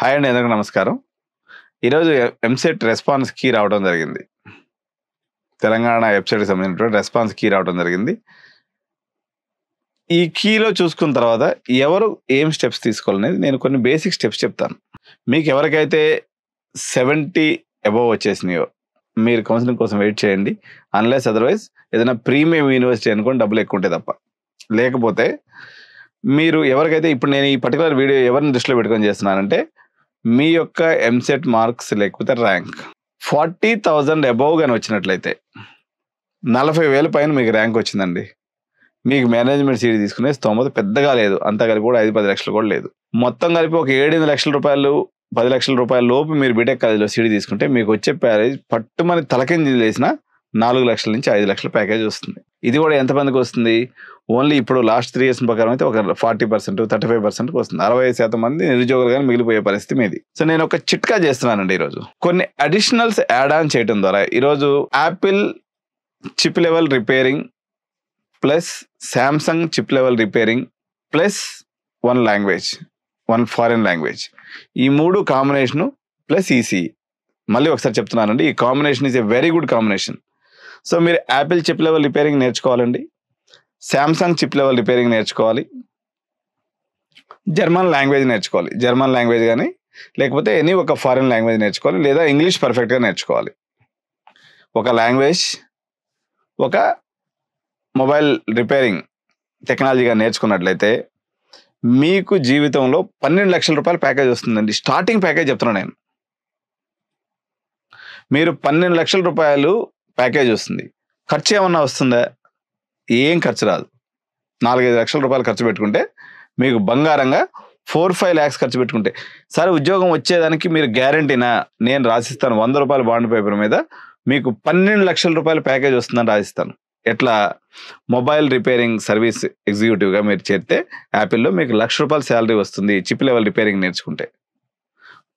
hi అండి ఎందుకు నమస్కారం ఈరోజు ఎంసెట్ రెస్పాన్స్ కీ రావడం జరిగింది తెలంగాణ వెబ్సైట్కి సంబంధించినటువంటి రెస్పాన్స్ కీ రావడం జరిగింది ఈ కీలో చూసుకున్న తర్వాత ఎవరు ఏం స్టెప్స్ తీసుకోవాలనేది నేను కొన్ని బేసిక్ స్టెప్స్ చెప్తాను మీకు ఎవరికైతే సెవెంటీ అబోవ్ వచ్చేసినాయో మీరు కౌన్సిలింగ్ కోసం వెయిట్ చేయండి అన్లెస్ అదర్వైజ్ ఏదైనా ప్రీమియం యూనివర్సిటీ అనుకోని డబ్బులు ఎక్కువ ఉంటాయి తప్ప లేకపోతే మీరు ఎవరికైతే ఇప్పుడు నేను ఈ పర్టికులర్ వీడియో ఎవరిని దృష్టిలో పెట్టుకొని చేస్తున్నానంటే మీ యొక్క ఎంసెట్ మార్క్స్ లేకపోతే ర్యాంక్ ఫార్టీ థౌజండ్ అబౌవ్ కానీ వచ్చినట్లయితే నలభై వేల పైన మీకు ర్యాంక్ వచ్చిందండి మీకు మేనేజ్మెంట్ సీట్ తీసుకునే స్తోమత పెద్దగా లేదు అంతా కలిపి కూడా ఐదు పది లక్షలు కూడా లేదు మొత్తం కలిపి ఒక ఏడెనిమిది లక్షల రూపాయలు పది లక్షల రూపాయల లోపు మీరు బీటెక్ కాలేజీలో సీడీ తీసుకుంటే మీకు వచ్చే ప్యాకేజ్ పట్టుమని తలకింది చేసిన నాలుగు లక్షల నుంచి ఐదు లక్షల ప్యాకేజ్ వస్తుంది ఇది కూడా ఎంతమందికి వస్తుంది ఓన్లీ ఇప్పుడు లాస్ట్ త్రీ ఇయర్స్ ప్రకారం అయితే ఒక forty percent thirty five percent వస్తుంది అరవై శాతం మంది నిరుద్యోగులు కానీ మిగిలిపోయే పరిస్థితి మీది సో నేను ఒక చిట్కా చేస్తున్నానండి ఈరోజు కొన్ని అడిషనల్స్ యాడ్ ఆన్ చేయడం ద్వారా ఈరోజు Apple chip level repairing plus Samsung chip level repairing plus one language one foreign language ఈ మూడు కాంబినేషను ప్లస్ ఈసీ మళ్ళీ ఒకసారి చెప్తున్నానండి ఈ combination is a very good combination so మీరు యాపిల్ చిప్ లెవెల్ రిపేరింగ్ నేర్చుకోవాలండి శాంసంగ్ చిప్ లెవెల్ రిపేరింగ్ నేర్చుకోవాలి German language నేర్చుకోవాలి జర్మన్ లాంగ్వేజ్ కానీ లేకపోతే ఎనీ ఒక ఫారిన్ లాంగ్వేజ్ నేర్చుకోవాలి లేదా ఇంగ్లీష్ పర్ఫెక్ట్గా నేర్చుకోవాలి ఒక లాంగ్వేజ్ ఒక మొబైల్ రిపేరింగ్ టెక్నాలజీగా నేర్చుకున్నట్లయితే మీకు జీవితంలో పన్నెండు లక్షల రూపాయల ప్యాకేజ్ వస్తుందండి స్టార్టింగ్ ప్యాకేజ్ చెప్తున్నాను నేను మీరు పన్నెండు లక్షల రూపాయలు ప్యాకేజ్ వస్తుంది ఖర్చు ఏమన్నా వస్తుందా ఏం ఖర్చు రాదు నాలుగైదు లక్షల రూపాయలు ఖర్చు పెట్టుకుంటే మీకు బంగారంగా ఫోర్ ఫైవ్ ల్యాక్స్ ఖర్చు పెట్టుకుంటే సరే ఉద్యోగం వచ్చేదానికి మీరు గ్యారంటీనా నేను రాసిస్తాను వంద రూపాయల బాండ్ పేపర్ మీద మీకు పన్నెండు లక్షల రూపాయల ప్యాకేజ్ వస్తుందని రాసిస్తాను ఎట్లా మొబైల్ రిపేరింగ్ సర్వీస్ ఎగ్జిక్యూటివ్గా మీరు చేస్తే యాపిల్లో మీకు లక్ష రూపాయల శాలరీ వస్తుంది చిప్ లెవెల్ రిపేరింగ్ నేర్చుకుంటే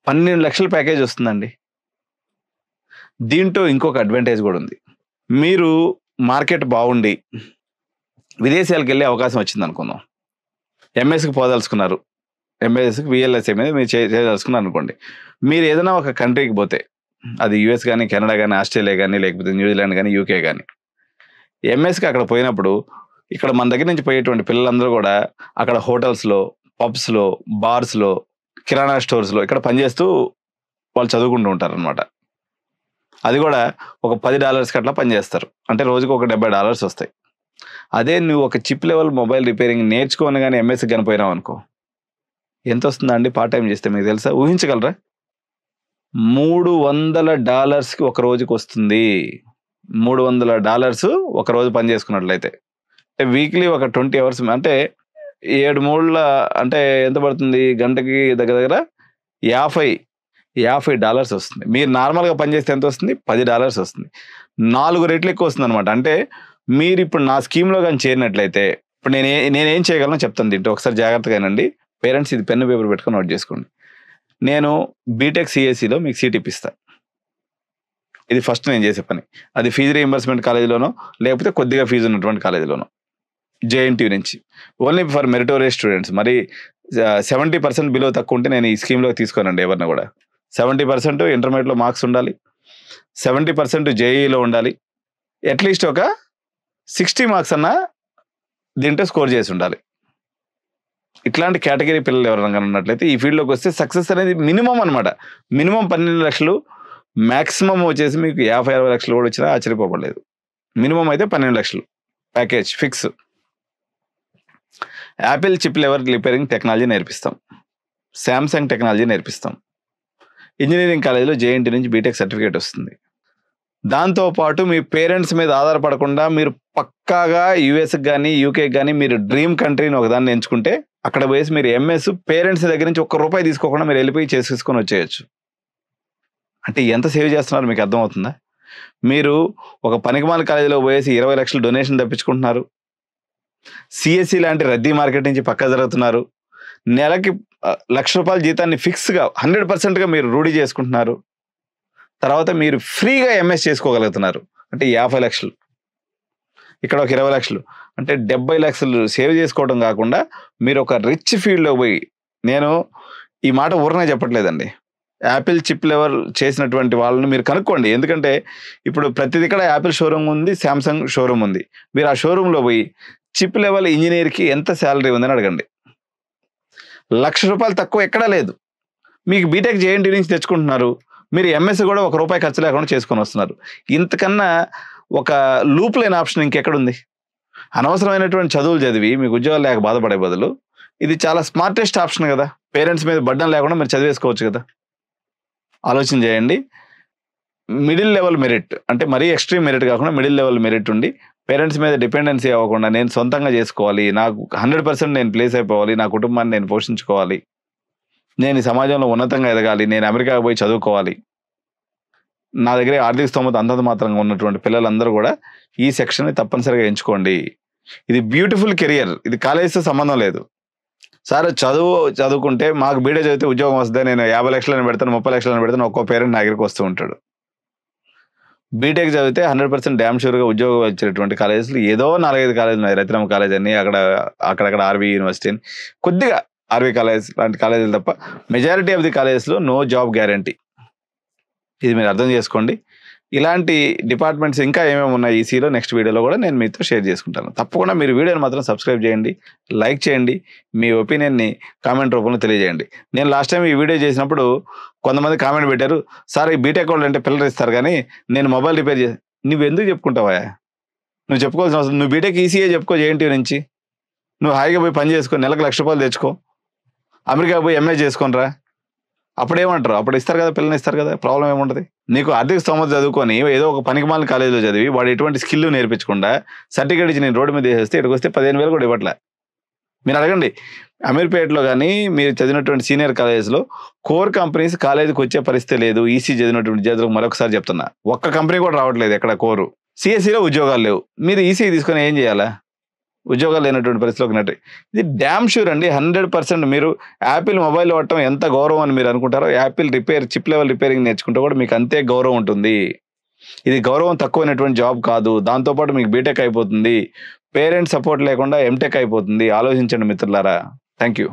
పన్నెండు లక్షల ప్యాకేజ్ వస్తుందండి దీంట్లో ఇంకొక అడ్వాంటేజ్ కూడా ఉంది మీరు మార్కెట్ బాగుండి విదేశాలకు వెళ్ళే అవకాశం వచ్చింది అనుకుందాం ఎంఎస్కి పోదలుచుకున్నారు ఎంఎస్కి విఎల్ఎస్ఏ మీద మీరు చేయదలుచుకున్నారు అనుకోండి మీరు ఏదైనా ఒక కంట్రీకి పోతే అది యుఎస్ కానీ కెనడా కానీ ఆస్ట్రేలియా కానీ లేకపోతే న్యూజిలాండ్ కానీ యూకే కానీ ఎంఎస్కి అక్కడ పోయినప్పుడు ఇక్కడ మన దగ్గర నుంచి పోయేటువంటి పిల్లలందరూ కూడా అక్కడ హోటల్స్లో పబ్స్లో బార్స్లో కిరాణా స్టోర్స్లో ఇక్కడ పనిచేస్తూ వాళ్ళు చదువుకుంటూ ఉంటారు అనమాట అది కూడా ఒక పది డాలర్స్ కట్లా పనిచేస్తారు అంటే రోజుకు ఒక డెబ్బై డాలర్స్ వస్తాయి అదే నువ్వు ఒక చిప్ లెవెల్ మొబైల్ రిపేరింగ్ నేర్చుకోను కానీ ఎంఎస్సి కనిపోయినావు అనుకో ఎంత అండి పార్ట్ టైం చేస్తే మీకు తెలుసా ఊహించగలరా మూడు వందల డాలర్స్కి ఒక రోజుకి వస్తుంది మూడు వందల డాలర్స్ ఒక రోజు పని చేసుకున్నట్లయితే అంటే వీక్లీ ఒక ట్వంటీ అవర్స్ అంటే ఏడు మూడుల అంటే ఎంత పడుతుంది గంటకి దగ్గర దగ్గర యాభై యాభై డాలర్స్ వస్తుంది మీరు నార్మల్గా పనిచేస్తే ఎంత వస్తుంది పది డాలర్స్ వస్తుంది నాలుగు రెట్లు ఎక్కువ వస్తుంది అనమాట అంటే మీరు ఇప్పుడు నా స్కీమ్లో కానీ చేరినట్లయితే ఇప్పుడు నేను నేనేం చేయగలను చెప్తాను దీంట్లో ఒకసారి అండి పేరెంట్స్ ఇది పెన్ను పేపర్ పెట్టుకొని నోట్ చేసుకోండి నేను బీటెక్ సిఎస్సిలో e మీకు సీట్ ఇప్పిస్తాను ఇది ఫస్ట్ నేను చేసే పని అది ఫీజు రీఎంబర్స్మెంట్ కాలేజీలోనో లేకపోతే కొద్దిగా ఫీజు ఉన్నటువంటి కాలేజీలోనో జేఎన్టీ నుంచి ఓన్లీ ఫర్ మెరిటోరియస్ స్టూడెంట్స్ మరి సెవెంటీ పర్సెంట్ బిలో తక్కువ ఉంటే నేను ఈ స్కీమ్లో తీసుకోనండి ఎవరిన కూడా సెవెంటీ పర్సెంట్ ఇంటర్మీడియట్లో మార్క్స్ ఉండాలి సెవెంటీ పర్సెంట్ జేఈలో ఉండాలి అట్లీస్ట్ ఒక సిక్స్టీ మార్క్స్ అన్న దీంట్లో స్కోర్ చేసి ఉండాలి ఇట్లాంటి కేటగిరీ పిల్లలు ఎవరైనా ఉన్నట్లయితే ఈ ఫీల్డ్లోకి వస్తే సక్సెస్ అనేది మినిమం అనమాట మినిమం పన్నెండు లక్షలు మ్యాక్సిమం వచ్చేసి మీకు యాభై అరవై లక్షలు కూడా వచ్చినా ఆశ్చర్యపోపడలేదు మినిమం అయితే పన్నెండు లక్షలు package fix Apple chip lever repairing technology నేర్పిస్తాం శాంసంగ్ టెక్నాలజీ నేర్పిస్తాం ఇంజనీరింగ్ కాలేజీలో జేఎన్టీ నుంచి బీటెక్ సర్టిఫికేట్ వస్తుంది దాంతోపాటు మీ పేరెంట్స్ మీద ఆధారపడకుండా మీరు పక్కాగా యూఎస్కి కానీ యూకేకి కానీ మీరు డ్రీమ్ కంట్రీని ఒకదాన్ని ఎంచుకుంటే అక్కడ పోయేసి మీరు ఎంఎస్ పేరెంట్స్ దగ్గర నుంచి ఒక్క రూపాయి తీసుకోకుండా మీరు వెళ్ళిపోయి చేసుకొని వచ్చేయచ్చు అంటే ఎంత సేవ్ చేస్తున్నారు మీకు అర్థమవుతుందా మీరు ఒక పనికిమాల కాలేజీలో పోయేసి ఇరవై లక్షలు డొనేషన్ తప్పించుకుంటున్నారు సిఎస్సి లాంటి రద్దీ మార్కెట్ నుంచి పక్క జరుగుతున్నారు నెలకి లక్ష రూపాయల జీతాన్ని ఫిక్స్గా హండ్రెడ్ పర్సెంట్గా మీరు రూఢీ చేసుకుంటున్నారు తర్వాత మీరు ఫ్రీగా ఎంఎస్ చేసుకోగలుగుతున్నారు అంటే యాభై లక్షలు ఇక్కడ ఒక ఇరవై లక్షలు అంటే డెబ్బై లక్షలు సేవ్ చేసుకోవడం కాకుండా మీరు ఒక రిచ్ ఫీల్డ్లో పోయి నేను ఈ మాట ఊరనే చెప్పట్లేదండి యాపిల్ చిప్ లెవర్ చేసినటువంటి వాళ్ళని మీరు కనుక్కోండి ఎందుకంటే ఇప్పుడు ప్రతిది ఇక్కడ యాపిల్ షోరూమ్ ఉంది శాంసంగ్ షోరూమ్ ఉంది మీరు ఆ షోరూంలో పోయి చిప్ లెవెల్ ఇంజనీర్కి ఎంత శాలరీ ఉందని అడగండి లక్ష రూపాయలు తక్కువ ఎక్కడా లేదు మీకు బీటెక్ జేఎన్టీ నుంచి తెచ్చుకుంటున్నారు మీరు ఎంఎస్సీ కూడా ఒక రూపాయి ఖర్చు లేకుండా చేసుకొని వస్తున్నారు ఇంతకన్నా ఒక లూప్ లేని ఆప్షన్ ఇంకెక్కడుంది అనవసరమైనటువంటి చదువులు చదివి మీకు ఉద్యోగాలు లేక బాధపడే బదులు ఇది చాలా స్మార్టెస్ట్ ఆప్షన్ కదా పేరెంట్స్ మీద బడ్డం లేకుండా మీరు చదివేసుకోవచ్చు కదా ఆలోచన చేయండి మిడిల్ లెవెల్ మెరిట్ అంటే మరీ ఎక్స్ట్రీమ్ మెరిట్ కాకుండా మిడిల్ లెవెల్ మెరిట్ ఉండి పేరెంట్స్ మీద డిపెండెన్సీ అవ్వకుండా నేను సొంతంగా చేసుకోవాలి నాకు హండ్రెడ్ పర్సెంట్ నేను ప్లేస్ అయిపోవాలి నా కుటుంబాన్ని నేను పోషించుకోవాలి నేను సమాజంలో ఉన్నతంగా ఎదగాలి నేను అమెరికాకు పోయి చదువుకోవాలి నా దగ్గర ఆర్థిక స్తోమత అంతంత మాత్రంగా ఉన్నటువంటి పిల్లలందరూ కూడా ఈ సెక్షన్ని తప్పనిసరిగా ఎంచుకోండి ఇది బ్యూటిఫుల్ కెరియర్ ఇది కాలేజీతో సంబంధం లేదు సార్ చదువు చదువుకుంటే మాకు బీడే చదివితే ఉద్యోగం వస్తుంది నేను యాభై లక్షలను పెడతాను ముప్పై లక్షలను పెడతాను ఒక్కో పేరెంట్ నా దగ్గరికి వస్తూ ఉంటాడు బీటెక్ చదివితే హండ్రెడ్ పర్సెంట్ డ్యామ్ షూర్గా ఉద్యోగం వచ్చేటువంటి కాలేజెస్లు ఏదో నాలుగైదు కాలేజీలు ఉన్నాయి రత్నం కాలేజ్ అని అక్కడ అక్కడక్కడ ఆర్వి యూనివర్సిటీ అని కొద్దిగా ఆర్వీ కాలేజ్ లాంటి కాలేజీలు తప్ప మెజారిటీ ఆఫ్ ది కాలేజెస్లో నో జాబ్ గ్యారంటీ ఇది మీరు అర్థం చేసుకోండి ఇలాంటి డిపార్ట్మెంట్స్ ఇంకా ఏమేమి ఉన్నాయి ఈసీలో నెక్స్ట్ వీడియోలో కూడా నేను మీతో షేర్ చేసుకుంటాను తప్పకుండా మీరు వీడియోని మాత్రం సబ్స్క్రైబ్ చేయండి లైక్ చేయండి మీ ఒపీనియన్ని కామెంట్ రూపంలో తెలియజేయండి నేను లాస్ట్ టైం ఈ వీడియో చేసినప్పుడు కొంతమంది కామెంట్ పెట్టారు సార్ ఈ బీటెక్ వాళ్ళు అంటే పిల్లలు ఇస్తారు కానీ నేను మొబైల్ రిపేర్ చేసి నువ్వు ఎందుకు చెప్పుకుంటావా నువ్వు చెప్పుకోవాల్సిన అవసరం నువ్వు బీటెక్ ఈసీఏ e చెప్పుకో చేయంటి నుంచి నువ్వు హాయిగా పోయి పని చేసుకో నెలకు లక్ష రూపాయలు తెచ్చుకో అమెరికా పోయి ఎంఏ చేసుకుని అప్పుడు ఏమంటారు అప్పుడు ఇస్తారు కదా పిల్లల్ని ఇస్తారు కదా ప్రాబ్లం ఏముంటుంది నీకు ఆర్థిక స్తోమత చదువుకొని ఏదో ఒక పనికిమాలిన కాలేజీలో చదివి వాడు ఎటువంటి స్కిల్ నేర్పించకుండా సర్టిఫికేట్ ఇచ్చి నేను రోడ్డు మీద వేసేస్తే ఇక్కడికి వస్తే పదిహేను వేలు కూడా ఇవ్వట్లే మీరు అడగండి అమీర్పేటలో కానీ మీరు చదివినటువంటి సీనియర్ కాలేజెస్లో కోర్ కంపెనీస్ కాలేజీకి వచ్చే పరిస్థితి లేదు ఈసీ e చదివినటువంటి విద్యార్థులకు మరొకసారి చెప్తున్నా ఒక్క కంపెనీ కూడా రావట్లేదు ఎక్కడ కోరు సిఎస్సిలో e ఉద్యోగాలు లేవు మీరు ఈసీ e తీసుకొని ఏం చేయాలా ఉద్యోగాలు లేనటువంటి పరిస్థితిలోకి నటి ఇది డ్యామ్ షూర్ అండి హండ్రెడ్ పర్సెంట్ మీరు యాపిల్ మొబైల్ వాడటం ఎంత గౌరవం అని మీరు అనుకుంటారో Apple repair chip level repairing నేర్చుకుంటే కూడా మీకు అంతే గౌరవం ఉంటుంది ఇది గౌరవం తక్కువైనటువంటి జాబ్ కాదు దాంతోపాటు మీకు బీటెక్ అయిపోతుంది పేరెంట్స్ సపోర్ట్ లేకుండా ఎంటెక్ అయిపోతుంది ఆలోచించండి మిత్రులారా థ్యాంక్ యూ